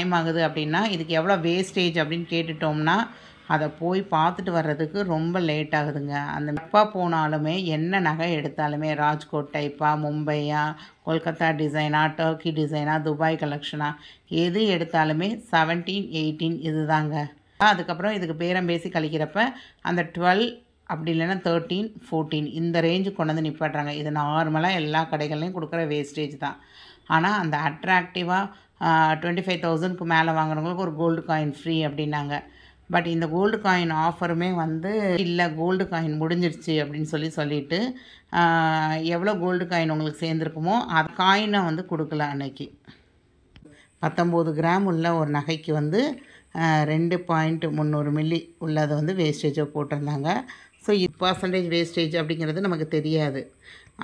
time ஆகுது அப்படின்னா இதுக்கு எவ்வளோ வேஸ்டேஜ் அப்படின்னு கேட்டுட்டோம்னா அதை போய் பார்த்துட்டு வர்றதுக்கு ரொம்ப லேட் ஆகுதுங்க அந்த மெப்பாக போனாலுமே என்ன நகை எடுத்தாலுமே ராஜ்கோட் டைப்பா மும்பையா கொல்கத்தா டிசைனா டர்க்கி டிசைனா துபாய் கலெக்ஷனாக எது எடுத்தாலுமே செவன்டீன் எயிட்டீன் இது தாங்க அதுக்கப்புறம் இதுக்கு பேரம் பேசி கழிக்கிறப்ப அந்த டுவெல் அப்படி இல்லைன்னா தேர்ட்டீன் ஃபோர்டீன் இந்த ரேஞ்சு கொண்டு வந்து நிப்பாட்டுறாங்க இது நார்மலாக எல்லா கடைகள்லையும் கொடுக்குற வேஸ்டேஜ் தான் ஆனால் அந்த அட்ராக்டிவாக டுவெண்ட்டி ஃபைவ் தௌசண்ட்க்கு மேலே வாங்குறவங்களுக்கு ஒரு கோல்டு காயின் ஃப்ரீ அப்படின்னாங்க பட் இந்த கோல்டு காயின் ஆஃபருமே வந்து இல்லை கோல்டு காயின் முடிஞ்சிருச்சு அப்படின்னு சொல்லி சொல்லிவிட்டு எவ்வளோ கோல்டு காயின் உங்களுக்கு சேர்ந்துருக்குமோ அது காயினை வந்து கொடுக்கல அன்னைக்கு பத்தொம்போது கிராம் உள்ள ஒரு நகைக்கு வந்து ரெண்டு பாயிண்ட் முந்நூறு மில்லி உள்ளதை வந்து வேஸ்டேஜாக போட்டிருந்தாங்க ஸோ இது பர்சன்டேஜ் வேஸ்டேஜ் அப்படிங்கிறது நமக்கு தெரியாது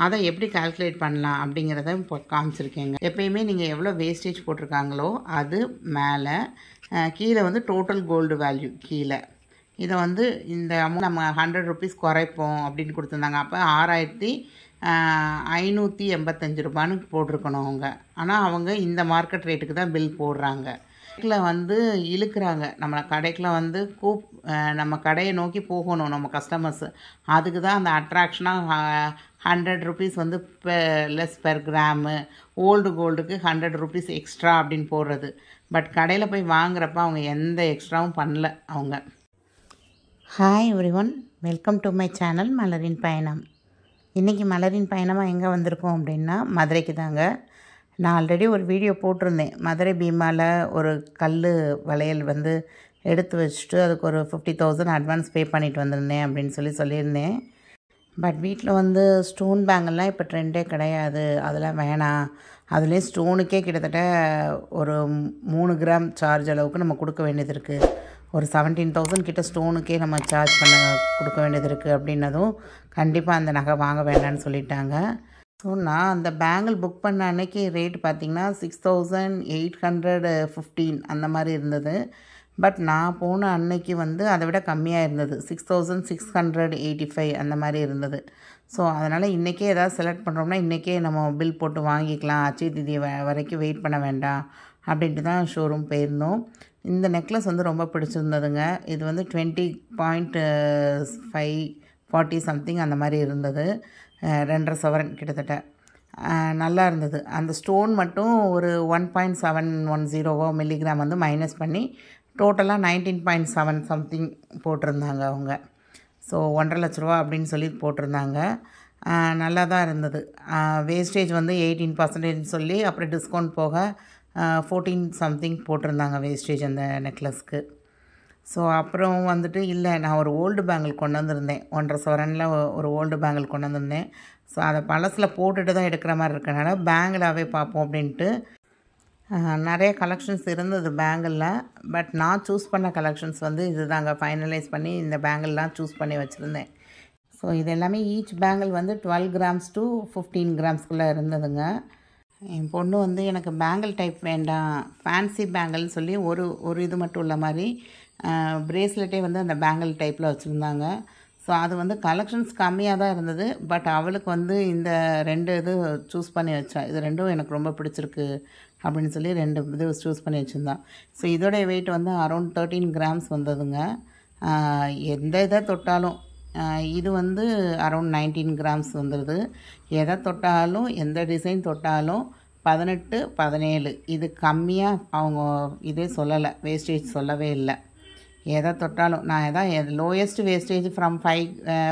அதை எப்படி கால்குலேட் பண்ணலாம் அப்படிங்கிறத இப்போ காமிச்சிருக்கேங்க எப்பயுமே நீங்கள் எவ்வளோ வேஸ்டேஜ் போட்டிருக்காங்களோ அது மேலே கீழே வந்து டோட்டல் கோல்டு வேல்யூ கீழே இதை வந்து இந்த அமௌண்ட் நம்ம ஹண்ட்ரட் ருபீஸ் குறைப்போம் அப்படின்னு கொடுத்துருந்தாங்க அப்போ ஆறாயிரத்தி ஐநூற்றி எண்பத்தஞ்சு ரூபான்னு போட்டிருக்கணும் அவங்க ஆனால் அவங்க இந்த மார்க்கெட் ரேட்டுக்கு தான் பில் போடுறாங்க கடைக்கில் வந்து இழுக்கிறாங்க நம்ம கடைக்கில் வந்து கூப் நம்ம கடையை நோக்கி போகணும் நம்ம கஸ்டமர்ஸு அதுக்கு தான் அந்த அட்ராக்ஷனாக ஹண்ட்ரட் ருபீஸ் வந்து லெஸ் பெர் கிராமு ஓல்டு கோல்டுக்கு ஹண்ட்ரட் ருபீஸ் எக்ஸ்ட்ரா அப்படின்னு போடுறது பட் கடையில் போய் வாங்குறப்ப அவங்க எந்த எக்ஸ்ட்ராவும் பண்ணல அவங்க hi everyone welcome to my channel மலரின் பயணம் இன்றைக்கி மலரின் பயணமாக எங்கே வந்திருக்கோம் அப்படின்னா மதுரைக்கு தாங்க நான் ஆல்ரெடி ஒரு வீடியோ போட்டிருந்தேன் மதுரை பீமாவில் ஒரு கல் வளையல் வந்து எடுத்து வச்சுட்டு அதுக்கு ஒரு ஃபிஃப்டி தௌசண்ட் அட்வான்ஸ் பே பண்ணிட்டு வந்திருந்தேன் அப்படின்னு சொல்லி சொல்லியிருந்தேன் பட் வீட்டில் வந்து ஸ்டோன் பேங்கெல்லாம் இப்போ ட்ரெண்டே கிடையாது அதெல்லாம் வேணாம் அதுலேயும் ஸ்டோனுக்கே கிட்டத்தட்ட ஒரு மூணு கிராம் சார்ஜ் அளவுக்கு நம்ம கொடுக்க வேண்டியது இருக்குது ஒரு செவன்டீன் தௌசண்ட் கிட்ட ஸ்டோனுக்கே நம்ம சார்ஜ் பண்ண கொடுக்க வேண்டியது இருக்குது அப்படின்னதும் கண்டிப்பாக அந்த நகை வாங்க வேண்டாம்னு சொல்லிட்டாங்க ஸோ நான் அந்த பேங்கிள் புக் பண்ண அன்னைக்கு ரேட் பார்த்திங்கன்னா six thousand eight hundred fifteen அந்த மாதிரி இருந்தது பட் நான் போன அன்னைக்கு வந்து அதை விட கம்மியாக இருந்தது six thousand six hundred eighty five அந்த மாதிரி இருந்தது ஸோ அதனால் இன்றைக்கே எதாவது செலக்ட் பண்ணுறோம்னா இன்றைக்கே நம்ம பில் போட்டு வாங்கிக்கலாம் அச்சய திதி வ வரைக்கும் வெயிட் பண்ண வேண்டாம் அப்படின்ட்டு தான் ஷோரூம் போயிருந்தோம் இந்த நெக்லஸ் வந்து ரொம்ப பிடிச்சிருந்ததுங்க இது வந்து twenty point five forty something அந்த மாதிரி இருந்தது ரெண்டரை சவரன் கிட்டத்தட்ட நல்லா இருந்தது அந்த ஸ்டோன் மட்டும் ஒரு ஒன் பாயிண்ட் செவன் ஒன் ஜீரோவோ மில்லிகிராம் வந்து மைனஸ் பண்ணி டோட்டலாக நைன்டீன் பாயிண்ட் செவன் சம்திங் போட்டிருந்தாங்க அவங்க ஸோ ஒன்றரை லட்ச ரூபா அப்படின்னு சொல்லி போட்டிருந்தாங்க நல்லா தான் இருந்தது வேஸ்டேஜ் வந்து எயிட்டீன் பர்சன்டேஜ்னு சொல்லி அப்புறம் டிஸ்கவுண்ட் போக ஃபோர்டீன் சம்திங் போட்டிருந்தாங்க வேஸ்டேஜ் அந்த நெக்லஸ்க்கு ஸோ அப்புறம் வந்துட்டு இல்லை நான் ஒரு ஓல்டு பேங்கிள் கொண்டு வந்திருந்தேன் ஒன்றரை சவரனில் ஒரு ஓல்டு பேங்கிள் கொண்டு வந்திருந்தேன் ஸோ அதை பழசில் போட்டுட்டு தான் எடுக்கிற மாதிரி இருக்கனால பேங்கிளாகவே பார்ப்போம் அப்படின்ட்டு நிறைய கலெக்ஷன்ஸ் இருந்தது பேங்கிளில் பட் நான் சூஸ் பண்ண கலெக்ஷன்ஸ் வந்து இது தாங்க ஃபைனலைஸ் பண்ணி இந்த பேங்கிள்லாம் சூஸ் பண்ணி வச்சுருந்தேன் ஸோ இது எல்லாமே ஈச் பேங்கிள் வந்து டுவெல் கிராம்ஸ் டு ஃபிஃப்டீன் கிராம்ஸ்குள்ளே இருந்ததுங்க என் பொண்ணு வந்து எனக்கு பேங்கிள் டைப் வேண்டாம் ஃபேன்சி பேங்கிள்னு சொல்லி ஒரு ஒரு இது மட்டும் உள்ள மாதிரி ப்ரேஸ்லெட்டே வந்து அந்த பேங்கிள் டைப்பில் வச்சுருந்தாங்க ஸோ அது வந்து கலெக்ஷன்ஸ் கம்மியாக தான் இருந்தது பட் அவளுக்கு வந்து இந்த ரெண்டு இது சூஸ் பண்ணி வச்சா இது ரெண்டும் எனக்கு ரொம்ப பிடிச்சிருக்கு அப்படின்னு சொல்லி ரெண்டு இது சூஸ் பண்ணி வச்சுருந்தான் ஸோ இதோடைய வெயிட் வந்து அரௌண்ட் தேர்ட்டீன் கிராம்ஸ் வந்ததுங்க எந்த இதை தொட்டாலும் இது வந்து அரௌண்ட் நைன்டீன் கிராம்ஸ் வந்துடுது எதை தொட்டாலும் எந்த டிசைன் தொட்டாலும் பதினெட்டு பதினேழு இது கம்மியாக அவங்க இதே சொல்லலை வேஸ்டேஜ் சொல்லவே இல்லை எதை தொட்டாலும் நான் எதாவது lowest wastage from five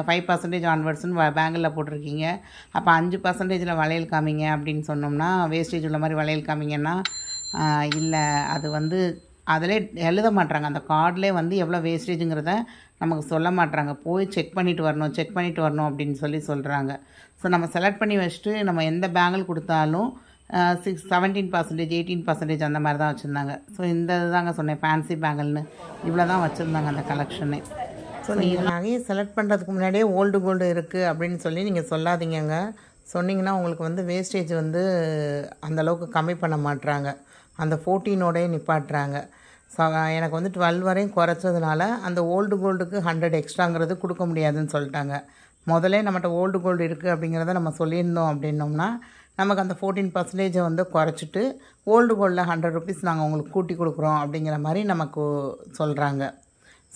five percentage ஆன்வர்ட்ஸ்னு பேங்கில் போட்டிருக்கீங்க அப்போ அஞ்சு பர்சன்டேஜில் வளையல் காமிங்க அப்படின்னு சொன்னோம்னா வேஸ்டேஜ் உள்ள மாதிரி வளையல் காமிங்கன்னா இல்லை அது வந்து அதிலே எழுத மாட்டாங்க அந்த கார்டிலே வந்து எவ்வளோ வேஸ்டேஜுங்கிறத நமக்கு சொல்ல மாட்டாங்க போய் செக் பண்ணிவிட்டு வரணும் செக் பண்ணிவிட்டு வரணும் அப்படின்னு சொல்லி சொல்கிறாங்க ஸோ நம்ம செலக்ட் பண்ணி வச்சுட்டு நம்ம எந்த பேங்கில் கொடுத்தாலும் six seventeen percentage eighteen percentage அந்த மாதிரி தான் வச்சுருந்தாங்க ஸோ இந்த தாங்க சொன்னேன் ஃபேன்சி பேங்கிள்னு இவ்வளோ தான் வச்சுருந்தாங்க அந்த கலெக்ஷனே ஸோ நீங்கள் நகையை செலக்ட் பண்ணுறதுக்கு முன்னாடியே ஓல்டு கோல்டு இருக்குது அப்படின்னு சொல்லி நீங்கள் சொல்லாதீங்கங்க சொன்னிங்கன்னா உங்களுக்கு வந்து வேஸ்டேஜ் வந்து அந்தளவுக்கு கம்மி பண்ண மாட்டுறாங்க அந்த ஃபோர்டீனோடய நிப்பாட்டுறாங்க ஸோ எனக்கு வந்து டுவெல் வரையும் குறைச்சதுனால அந்த ஓல்டு கோல்டுக்கு ஹண்ட்ரட் எக்ஸ்ட்ராங்கிறது கொடுக்க முடியாதுன்னு சொல்லிட்டாங்க முதலே நம்மகிட்ட ஓல்டு கோல்டு இருக்குது அப்படிங்கிறத நம்ம சொல்லியிருந்தோம் அப்படின்னோம்னா நமக்கு அந்த ஃபோர்டீன் பர்சன்டேஜை வந்து குறைச்சிட்டு ஓல்டு கோல்டில் ஹண்ட்ரட் ருபீஸ் நாங்கள் உங்களுக்கு கூட்டி கொடுக்குறோம் அப்படிங்கிற மாதிரி நமக்கு சொல்கிறாங்க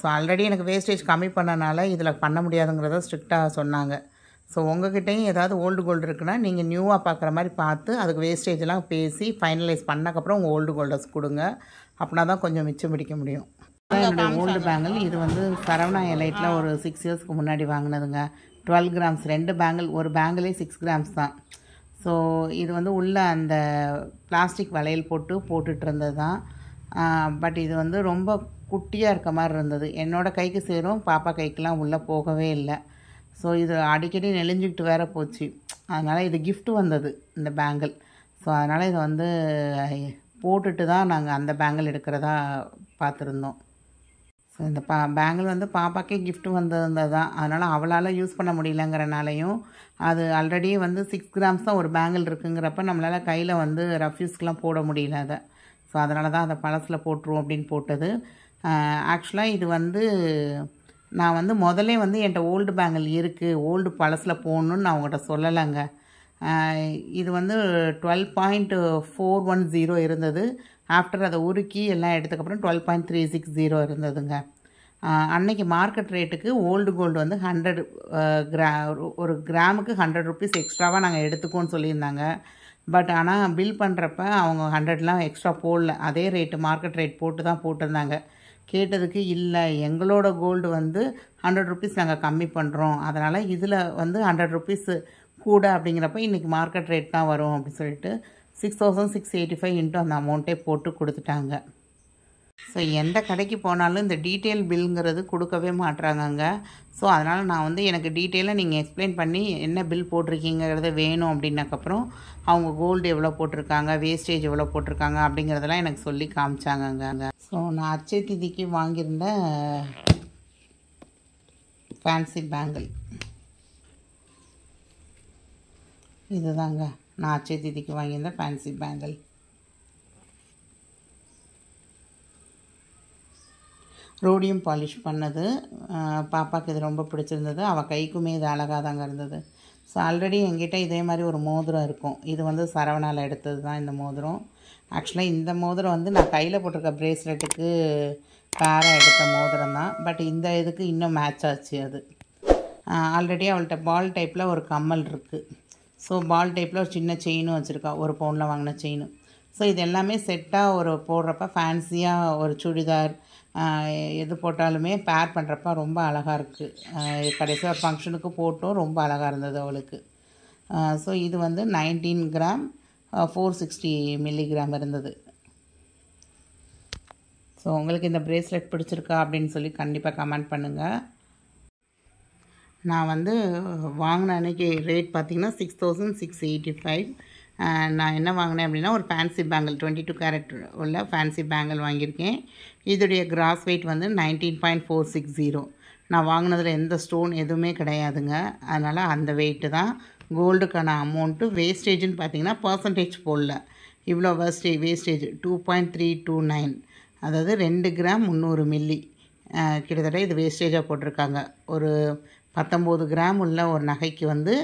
ஸோ ஆல்ரெடி எனக்கு வேஸ்டேஜ் கம்மி பண்ணனால இதில் பண்ண முடியாதுங்கிறத ஸ்ட்ரிக்டாக சொன்னாங்க ஸோ கிட்டேயும் ஏதாவது ஓல்டு கோல்டு இருக்குன்னா நீங்கள் நியூவாக பார்க்குற மாதிரி பார்த்து அதுக்கு வேஸ்டேஜெலாம் பேசி ஃபைனலைஸ் பண்ணக்கப்புறம் உங்கள் ஓல்டு கோல்டஸ் கொடுங்க அப்படின்னா தான் கொஞ்சம் மிச்சம் பிடிக்க முடியும் என்னுடைய ஓல்டு பேங்கிள் இது வந்து சரவணா எலைட்டில் ஒரு சிக்ஸ் இயர்ஸ்க்கு முன்னாடி வாங்கினதுங்க டுவெல் கிராம்ஸ் ரெண்டு பேங்கிள் ஒரு பேங்கிளே சிக்ஸ் கிராம்ஸ் தான் ஸோ இது வந்து உள்ளே அந்த பிளாஸ்டிக் வளையல் போட்டு போட்டுட்டு இருந்தது தான் பட் இது வந்து ரொம்ப குட்டியாக இருக்க மாதிரி இருந்தது என்னோடய கைக்கு சேரும் பாப்பா கைக்கெலாம் உள்ளே போகவே இல்லை ஸோ இது அடிக்கடி நெளிஞ்சிக்கிட்டு வேற போச்சு அதனால் இது கிஃப்ட்டு வந்தது இந்த பேங்கிள் ஸோ அதனால் இதை வந்து போட்டுட்டு தான் நாங்கள் அந்த பேங்கிள் எடுக்கிறதா பார்த்துருந்தோம் இந்த பா பேங்கிள் வந்து பாப்பாக்கே கிஃப்ட் வந்திருந்தது தான் அதனால் அவளால் யூஸ் பண்ண முடியலங்கிறனாலையும் அது ஆல்ரெடி வந்து சிக்ஸ் கிராம்ஸ் தான் ஒரு பேங்கிள் இருக்குங்கிறப்ப நம்மளால் கையில் வந்து ரஃப்யூஸ்க்கெலாம் போட முடியல அதை ஸோ அதனால தான் அதை பழசில் போட்டுருவோம் அப்படின்னு போட்டது ஆக்சுவலாக இது வந்து நான் வந்து முதலே வந்து என்கிட்ட ஓல்டு பேங்கிள் இருக்குது ஓல்டு பழசில் போகணுன்னு நான் உங்கள்கிட்ட சொல்லலைங்க இது வந்து twelve point four one zero இருந்தது ஆஃப்டர் அதை உருக்கி எல்லாம் எடுத்துக்கப்புறம் twelve point three six zero இருந்ததுங்க அன்னைக்கு மார்க்கெட் ரேட்டுக்கு ஓல்டு கோல்டு வந்து ஹண்ட்ரட் கிரா ஒரு கிராமுக்கு ஹண்ட்ரட் ருபீஸ் எக்ஸ்ட்ராவாக நாங்கள் எடுத்துக்கோன்னு சொல்லியிருந்தாங்க பட் ஆனால் பில் பண்ணுறப்ப அவங்க ஹண்ட்ரட்லாம் எக்ஸ்ட்ரா போடல அதே ரேட்டு மார்க்கெட் ரேட் போட்டு தான் போட்டிருந்தாங்க கேட்டதுக்கு இல்லை எங்களோட கோல்டு வந்து ஹண்ட்ரட் ருபீஸ் நாங்கள் கம்மி பண்ணுறோம் அதனால் இதில் வந்து ஹண்ட்ரட் ருபீஸு கூட அப்படிங்கிறப்ப இன்றைக்கி மார்க்கெட் ரேட் தான் வரும் அப்படின்னு சொல்லிட்டு six thousand six eighty five into அந்த அமௌண்ட்டே போட்டு கொடுத்துட்டாங்க ஸோ எந்த கடைக்கு போனாலும் இந்த டீட்டெயில் பில்ங்கிறது கொடுக்கவே மாட்டுறாங்கங்க ஸோ அதனால் நான் வந்து எனக்கு டீட்டெயிலாக நீங்கள் எக்ஸ்பிளைன் பண்ணி என்ன பில் போட்டிருக்கீங்கிறத வேணும் அப்படின்னக்கப்புறம் அவங்க கோல்டு எவ்வளோ போட்டிருக்காங்க வேஸ்டேஜ் எவ்வளோ போட்டிருக்காங்க அப்படிங்கிறதெல்லாம் எனக்கு சொல்லி காமிச்சாங்கங்க ஸோ நான் அச்சை திதிக்கு வாங்கியிருந்த ஃபேன்சி பேங்கிள் இதுதாங்க நான் அச்சய திதிக்கு வாங்கியிருந்தேன் ஃபேன்சி பேங்கிள் ரோடியம் பாலிஷ் பண்ணது பாப்பாவுக்கு இது ரொம்ப பிடிச்சிருந்தது அவள் கைக்குமே இது அழகாக தாங்க இருந்தது ஸோ ஆல்ரெடி எங்கிட்ட இதே மாதிரி ஒரு மோதிரம் இருக்கும் இது வந்து சரவணாவில் எடுத்தது தான் இந்த மோதிரம் ஆக்சுவலாக இந்த மோதிரம் வந்து நான் கையில் போட்டிருக்க ப்ரேஸ்லெட்டுக்கு பேராக எடுத்த மோதிரம் தான் பட் இந்த இதுக்கு இன்னும் மேட்ச் ஆச்சு அது ஆல்ரெடி அவள்கிட்ட பால் டைப்பில் ஒரு கம்மல் இருக்குது ஸோ பால் டைப்பில் ஒரு சின்ன செயினும் வச்சுருக்கா ஒரு பவுனில் வாங்கின செயினும் ஸோ இது எல்லாமே செட்டாக ஒரு போடுறப்ப ஃபேன்சியாக ஒரு சுடிதார் எது போட்டாலுமே பேர் பண்ணுறப்ப ரொம்ப அழகாக இருக்குது கடைசியாக ஒரு ஃபங்க்ஷனுக்கு போட்டோம் ரொம்ப அழகாக இருந்தது அவளுக்கு ஸோ இது வந்து nineteen gram four sixty milligram இருந்தது ஸோ உங்களுக்கு இந்த ப்ரேஸ்லெட் பிடிச்சிருக்கா அப்படின்னு சொல்லி கண்டிப்பாக கமெண்ட் பண்ணுங்கள் நான் வந்து வாங்கின அன்றைக்கி ரேட் பார்த்திங்கன்னா six thousand six eighty five நான் என்ன வாங்கினேன் அப்படின்னா ஒரு fancy bangle twenty two carat உள்ள ஃபேன்சி பேங்கிள் வாங்கியிருக்கேன் இதோடைய கிராஸ் வெயிட் வந்து nineteen point four six zero நான் வாங்கினதில் எந்த ஸ்டோன் எதுவுமே கிடையாதுங்க அதனால் அந்த வெயிட்டு தான் கோல்டுக்கான அமௌண்ட்டு வேஸ்டேஜ்னு பார்த்தீங்கன்னா பர்சன்டேஜ் போடல இவ்வளோ wastage wastage two point three two nine அதாவது ரெண்டு கிராம் முந்நூறு மில்லி கிட்டத்தட்ட இது வேஸ்டேஜாக போட்டிருக்காங்க ஒரு பத்தொம்போது கிராம் உள்ள ஒரு நகைக்கு வந்து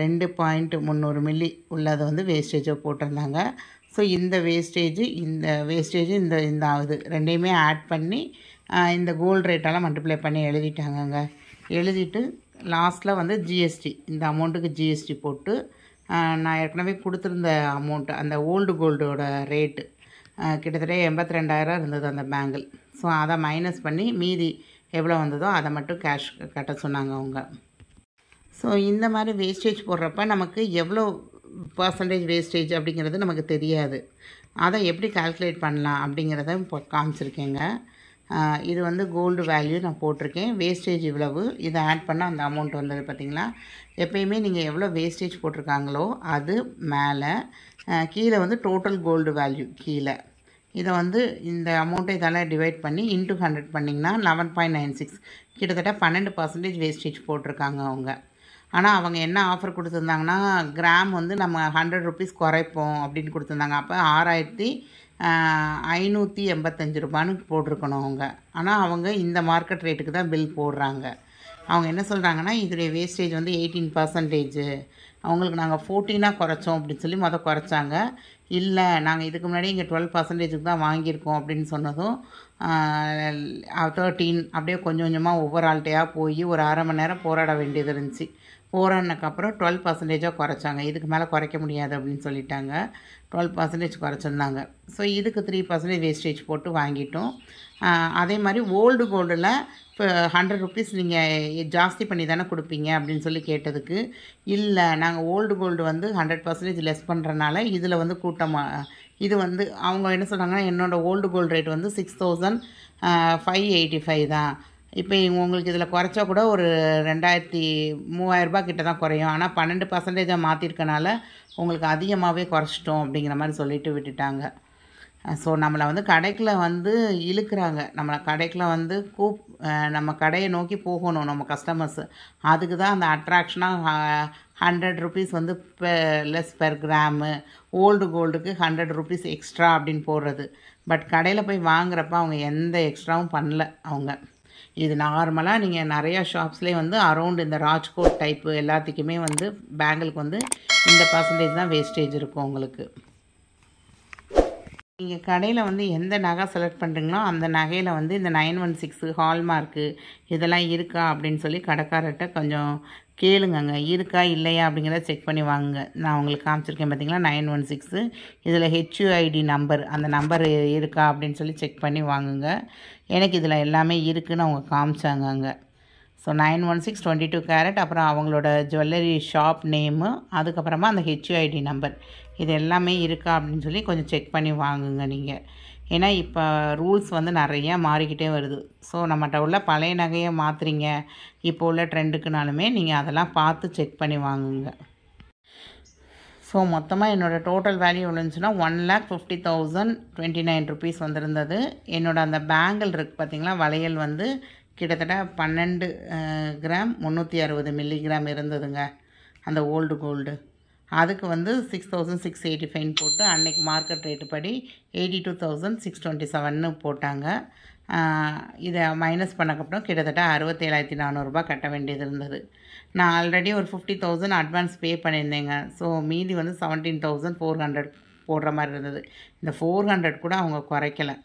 ரெண்டு பாயிண்ட் முந்நூறு மில்லி உள்ளதை வந்து வேஸ்டேஜை போட்டிருந்தாங்க ஸோ இந்த வேஸ்டேஜ் இந்த வேஸ்டேஜ் இந்த இந்த ஆகுது ரெண்டையுமே ஆட் பண்ணி இந்த கோல்டு ரேட்டெல்லாம் மல்டிப்ளை பண்ணி எழுதிட்டாங்கங்க எழுதிட்டு லாஸ்ட்டில் வந்து ஜிஎஸ்டி இந்த அமௌண்ட்டுக்கு ஜிஎஸ்டி போட்டு நான் ஏற்கனவே கொடுத்துருந்த அமௌண்ட்டு அந்த ஓல்டு கோல்டோட ரேட்டு கிட்டத்தட்ட எண்பத்தி ரெண்டாயிரம் இருந்தது அந்த பேங்கிள் ஸோ அதை மைனஸ் பண்ணி மீதி எவ்வளோ வந்ததோ அதை மட்டும் கேஷ் கட்ட சொன்னாங்க அவங்க ஸோ இந்த மாதிரி வேஸ்டேஜ் போடுறப்ப நமக்கு எவ்வளோ பர்சன்டேஜ் வேஸ்டேஜ் அப்படிங்கிறது நமக்கு தெரியாது அதை எப்படி கால்குலேட் பண்ணலாம் அப்படிங்கிறத இப்போ காமிச்சிருக்கேங்க இது வந்து கோல்டு வேல்யூ நான் போட்டிருக்கேன் வேஸ்டேஜ் இவ்வளவு இதை ஆட் பண்ணால் அந்த அமௌண்ட் வந்தது பார்த்திங்களா எப்பயுமே நீங்கள் எவ்வளோ வேஸ்டேஜ் போட்டிருக்காங்களோ அது மேலே கீழே வந்து டோட்டல் கோல்டு வேல்யூ கீழே இதை வந்து இந்த அமௌண்ட்டை இதெல்லாம் டிவைட் பண்ணி இன்டூ ஹண்ட்ரட் பண்ணிங்கன்னா லெவன் பாயிண்ட் நைன் சிக்ஸ் கிட்டத்தட்ட பன்னெண்டு பர்சன்டேஜ் வேஸ்டேஜ் போட்டிருக்காங்க அவங்க ஆனால் அவங்க என்ன ஆஃபர் கொடுத்துருந்தாங்கன்னா கிராம் வந்து நம்ம ஹண்ட்ரட் ருபீஸ் குறைப்போம் அப்படின்னு கொடுத்துருந்தாங்க அப்போ ஆறாயிரத்தி ஐநூற்றி எண்பத்தஞ்சு ரூபான்னு போட்டிருக்கணும் அவங்க ஆனால் அவங்க இந்த மார்க்கெட் ரேட்டுக்கு தான் பில் போடுறாங்க அவங்க என்ன சொல்கிறாங்கன்னா இதோடைய வேஸ்டேஜ் வந்து எயிட்டீன் பர்சன்டேஜ் அவங்களுக்கு நாங்கள் ஃபோர்டீனாக குறைச்சோம் அப்படின்னு சொல்லி மொதல் குறைச்சாங்க இல்லை நாங்கள் இதுக்கு முன்னாடி இங்கே டுவெல் பர்சன்டேஜுக்கு தான் வாங்கியிருக்கோம் அப்படின்னு சொன்னதும் தேர்ட்டீன் அப்படியே கொஞ்சம் கொஞ்சமாக ஒவ்வொரு ஆள்கிட்டையாக போய் ஒரு அரை மணி நேரம் போராட வேண்டியது இருந்துச்சு போராடினக்கப்புறம் டுவெல் பர்சன்டேஜாக குறைச்சாங்க இதுக்கு மேலே குறைக்க முடியாது அப்படின்னு சொல்லிட்டாங்க டுவெல் பர்சன்டேஜ் குறைச்சிருந்தாங்க ஸோ இதுக்கு த்ரீ பர்சன்டேஜ் வேஸ்டேஜ் போட்டு வாங்கிட்டோம் அதே மாதிரி ஓல்டு கோல்டில் இப்போ ஹண்ட்ரட் ருப்பீஸ் நீங்கள் ஜாஸ்தி பண்ணி தானே கொடுப்பீங்க அப்படின்னு சொல்லி கேட்டதுக்கு இல்லை நாங்கள் ஓல்டு கோல்டு வந்து ஹண்ட்ரட் பர்சன்டேஜ் லெஸ் பண்ணுறனால இதில் வந்து கூட்டமாக இது வந்து அவங்க என்ன சொல்கிறாங்கன்னா என்னோடய ஓல்டு கோல்டு ரேட் வந்து six thousand five eighty five தான் இப்போ உங்களுக்கு இதில் குறைச்சா கூட ஒரு ரெண்டாயிரத்தி மூவாயிரரூபா கிட்ட தான் குறையும் ஆனால் பன்னெண்டு பர்சன்டேஜாக மாற்றிருக்கனால உங்களுக்கு அதிகமாகவே குறைச்சிட்டோம் அப்படிங்கிற மாதிரி சொல்லிவிட்டு விட்டுட்டாங்க ஸோ நம்மளை வந்து கடைக்கில் வந்து இழுக்கிறாங்க நம்மளை கடைக்கில் வந்து கூப் நம்ம கடையை நோக்கி போகணும் நம்ம கஸ்டமர்ஸு அதுக்கு தான் அந்த அட்ராக்ஷனாக ஹண்ட்ரட் ருபீஸ் வந்து லெஸ் பெர் கிராமு ஓல்டு கோல்டுக்கு ஹண்ட்ரட் ருபீஸ் எக்ஸ்ட்ரா அப்படின்னு போடுறது பட் கடையில் போய் வாங்குறப்ப அவங்க எந்த எக்ஸ்ட்ராவும் பண்ணல அவங்க இது நார்மலாக நீங்கள் நிறையா ஷாப்ஸ்லேயே வந்து அரௌண்ட் இந்த ராஜ்கோட் டைப்பு எல்லாத்துக்குமே வந்து பேங்கிளுக்கு வந்து இந்த பர்சன்டேஜ் தான் வேஸ்டேஜ் இருக்கும் உங்களுக்கு நீங்கள் கடையில் வந்து எந்த நகை செலக்ட் பண்ணுறீங்களோ அந்த நகையில் வந்து இந்த நைன் ஒன் சிக்ஸு ஹால்மார்க்கு இதெல்லாம் இருக்கா அப்படின்னு சொல்லி கடைக்காரர்கிட்ட கொஞ்சம் கேளுங்கங்க இருக்கா இல்லையா அப்படிங்கிறத செக் பண்ணி வாங்குங்க நான் உங்களுக்கு காமிச்சிருக்கேன் பார்த்தீங்களா நைன் ஒன் சிக்ஸு இதில் ஹெச்யூஐடி நம்பர் அந்த நம்பர் இருக்கா அப்படின்னு சொல்லி செக் பண்ணி வாங்குங்க எனக்கு இதில் எல்லாமே இருக்குதுன்னு அவங்க காமிச்சாங்க அங்கே so nine one six twenty two carat அப்புறம் அவங்களோட ஜுவல்லரி ஷாப் நேமு அதுக்கப்புறமா அந்த ஹெச்யூஐடி நம்பர் இது எல்லாமே இருக்கா அப்படின்னு சொல்லி கொஞ்சம் செக் பண்ணி வாங்குங்க நீங்கள் ஏன்னா இப்போ ரூல்ஸ் வந்து நிறையா மாறிக்கிட்டே வருது ஸோ நம்மகிட்ட உள்ள பழைய நகையை மாற்றுறீங்க இப்போ உள்ள ட்ரெண்டுக்குனாலுமே நீங்கள் அதெல்லாம் பார்த்து செக் பண்ணி வாங்குங்க ஸோ மொத்தமாக என்னோடய டோட்டல் வேல்யூ எவ்வளோச்சுன்னா one lakh fifty thousand twenty nine rupees வந்திருந்தது என்னோடய அந்த பேங்கிள் இருக்குது பார்த்திங்களா வளையல் வந்து கிட்டத்தட்ட பன்னெண்டு கிராம் முந்நூற்றி அறுபது மில்லி கிராம் இருந்ததுங்க அந்த ஓல்டு கோல்டு அதுக்கு வந்து six thousand six eighty five போட்டு அன்றைக்கி மார்க்கெட் ரேட்டு படி eighty two thousand six twenty செவன்னு போட்டாங்க இதை மைனஸ் பண்ணக்கப்புறம் கிட்டத்தட்ட அறுபத்தேழாயிரத்தி நானூறுரூபா கட்ட வேண்டியது இருந்தது நான் ஆல்ரெடி ஒரு ஃபிஃப்டி தௌசண்ட் அட்வான்ஸ் பே பண்ணியிருந்தேங்க ஸோ மீதி வந்து செவன்டீன் தௌசண்ட் ஃபோர் ஹண்ட்ரட் போடுற மாதிரி இருந்தது இந்த ஃபோர் ஹண்ட்ரட் கூட அவங்க குறைக்கலை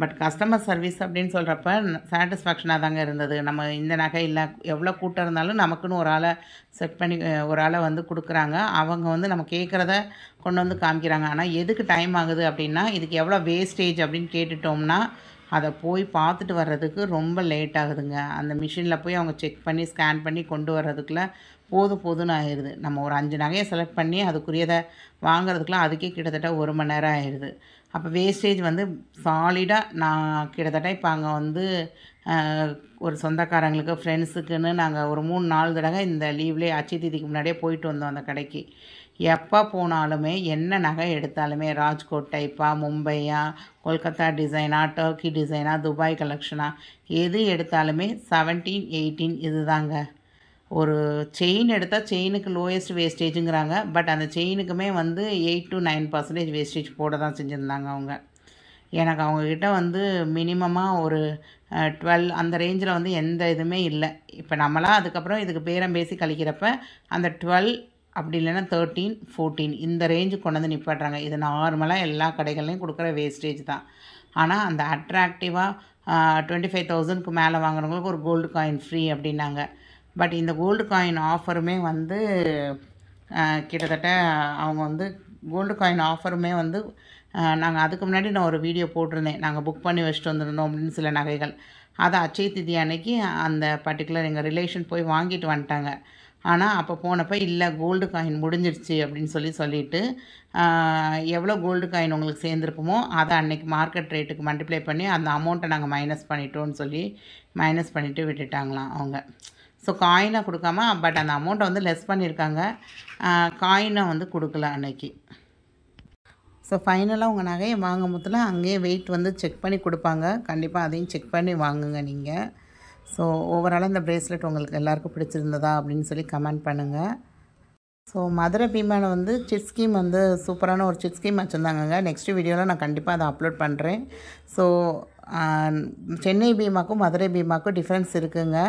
பட் கஸ்டமர் சர்வீஸ் அப்படின்னு சொல்கிறப்ப சாட்டிஸ்ஃபேக்ஷனாக தாங்க இருந்தது நம்ம இந்த நகை இல்லை எவ்வளோ கூட்டம் இருந்தாலும் நமக்குன்னு ஒரு ஆளை செட் பண்ணி ஒரு ஆளை வந்து கொடுக்குறாங்க அவங்க வந்து நம்ம கேட்குறத கொண்டு வந்து காமிக்கிறாங்க ஆனால் எதுக்கு டைம் ஆகுது அப்படின்னா இதுக்கு எவ்வளோ வேஸ்டேஜ் அப்படின்னு கேட்டுட்டோம்னா அதை போய் பார்த்துட்டு வர்றதுக்கு ரொம்ப லேட் ஆகுதுங்க அந்த மிஷினில் போய் அவங்க செக் பண்ணி ஸ்கேன் பண்ணி கொண்டு வர்றதுக்குள்ளே போதும் போதும்னு ஆயிடுது நம்ம ஒரு அஞ்சு நகையை செலக்ட் பண்ணி அதுக்குரியதை வாங்குறதுக்குலாம் அதுக்கே கிட்டத்தட்ட ஒரு மணி நேரம் ஆயிடுது அப்போ வேஸ்டேஜ் வந்து சாலிடாக நான் கிட்டத்தட்ட இப்போ அங்கே வந்து ஒரு சொந்தக்காரங்களுக்கு ஃப்ரெண்ட்ஸுக்குன்னு நாங்கள் ஒரு மூணு நாலு தடவை இந்த லீவ்லேயே அச்சி தீதிக்கு முன்னாடியே போயிட்டு வந்தோம் அந்த கடைக்கு எப்போ போனாலுமே என்ன நகை எடுத்தாலுமே ராஜ்கோட் டைப்பா மும்பையா கொல்கத்தா டிசைனா டர்க்கி டிசைனா துபாய் கலெக்ஷனாக எது எடுத்தாலுமே செவன்டீன் எயிட்டீன் இது தாங்க ஒரு செயின் எடுத்தால் செயினுக்கு லோயஸ்ட் வேஸ்டேஜுங்கிறாங்க பட் அந்த செயினுக்குமே வந்து eight to nine percentage wastage போட தான் செஞ்சுருந்தாங்க அவங்க எனக்கு அவங்கக்கிட்ட வந்து மினிமமாக ஒரு டுவெல் அந்த ரேஞ்சில் வந்து எந்த இதுவுமே இல்லை இப்போ நம்மளாம் அதுக்கப்புறம் இதுக்கு பேரம் பேசி கழிக்கிறப்ப அந்த டுவெல் அப்படி இல்லைன்னா தேர்ட்டீன் ஃபோர்டீன் இந்த ரேஞ்சு கொண்டு வந்து நிப்பாட்டுறாங்க இது நார்மலாக எல்லா கடைகள்லையும் கொடுக்குற வேஸ்டேஜ் தான் ஆனால் அந்த அட்ராக்டிவாக டுவெண்ட்டி ஃபைவ் தௌசண்ட்க்கு மேலே வாங்குறவங்களுக்கு ஒரு கோல்டு காயின் ஃப்ரீ அப்படின்னாங்க பட் இந்த கோல்டு காயின் ஆஃபருமே வந்து கிட்டத்தட்ட அவங்க வந்து கோல்டு காயின் ஆஃபருமே வந்து நாங்கள் அதுக்கு முன்னாடி நான் ஒரு வீடியோ போட்டிருந்தேன் நாங்கள் புக் பண்ணி வச்சுட்டு வந்திருந்தோம் அப்படின்னு சில நகைகள் அதை அச்சய திதி அன்னைக்கு அந்த பர்டிகுலர் எங்கள் ரிலேஷன் போய் வாங்கிட்டு வந்துட்டாங்க ஆனால் அப்போ போனப்போ இல்லை கோல்டு காயின் முடிஞ்சிருச்சு அப்படின்னு சொல்லி சொல்லிவிட்டு எவ்வளோ கோல்டு காயின் உங்களுக்கு சேர்ந்துருக்குமோ அதை அன்றைக்கி மார்க்கெட் ரேட்டுக்கு மல்டிப்ளை பண்ணி அந்த அமௌண்ட்டை நாங்கள் மைனஸ் பண்ணிட்டோன்னு சொல்லி மைனஸ் பண்ணிவிட்டு விட்டுட்டாங்களாம் அவங்க ஸோ காயினை கொடுக்காம பட் அந்த அமௌண்ட்டை வந்து லெஸ் பண்ணியிருக்காங்க காயினை வந்து கொடுக்கல அன்னைக்கு ஸோ ஃபைனலாக உங்கள் நகையை வாங்கும் போதில் அங்கேயே வெயிட் வந்து செக் பண்ணி கொடுப்பாங்க கண்டிப்பாக அதையும் செக் பண்ணி வாங்குங்க நீங்கள் ஸோ ஓவராலாக இந்த ப்ரேஸ்லெட் உங்களுக்கு எல்லாேருக்கும் பிடிச்சிருந்ததா அப்படின்னு சொல்லி கமெண்ட் பண்ணுங்கள் ஸோ மதுரை பீமான வந்து சிட் ஸ்கீம் வந்து சூப்பரான ஒரு சிட் ஸ்கீம் வச்சுருந்தாங்கங்க நெக்ஸ்ட் வீடியோவில் நான் கண்டிப்பாக அதை அப்லோட் பண்ணுறேன் ஸோ சென்னை பீமாக்கும் மதுரை பீமாக்கும் டிஃப்ரென்ஸ் இருக்குங்க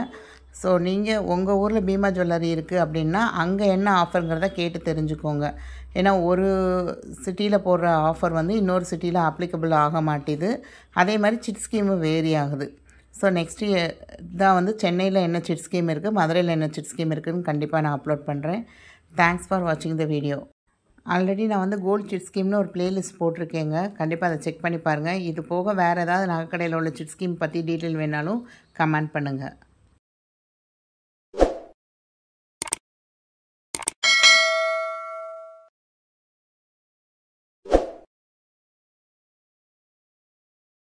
ஸோ நீங்கள் உங்கள் ஊரில் பீமா ஜுவல்லரி இருக்குது அப்படின்னா அங்கே என்ன ஆஃபருங்கிறத கேட்டு தெரிஞ்சுக்கோங்க ஏன்னா ஒரு சிட்டியில் போடுற ஆஃபர் வந்து இன்னொரு சிட்டியில் அப்ளிகபிள் ஆக மாட்டேது அதே மாதிரி சிட் ஸ்கீமு வேரி ஆகுது ஸோ நெக்ஸ்ட் தான் வந்து சென்னையில் என்ன சிட் ஸ்கீம் இருக்குது மதுரையில் என்ன சிட் ஸ்கீம் இருக்குதுன்னு கண்டிப்பாக நான் அப்லோட் பண்ணுறேன் தேங்க்ஸ் ஃபார் வாட்சிங் த வீடியோ ஆல்ரெடி நான் வந்து கோல்டு சிட் ஸ்கீம்னு ஒரு பிளேலிஸ்ட் போட்டிருக்கேங்க கண்டிப்பாக அதை செக் பண்ணி பாருங்கள் இது போக வேறு ஏதாவது நகைக்கடையில் உள்ள சிட் ஸ்கீம் பற்றி டீட்டெயில் வேணாலும் கமெண்ட் பண்ணுங்கள்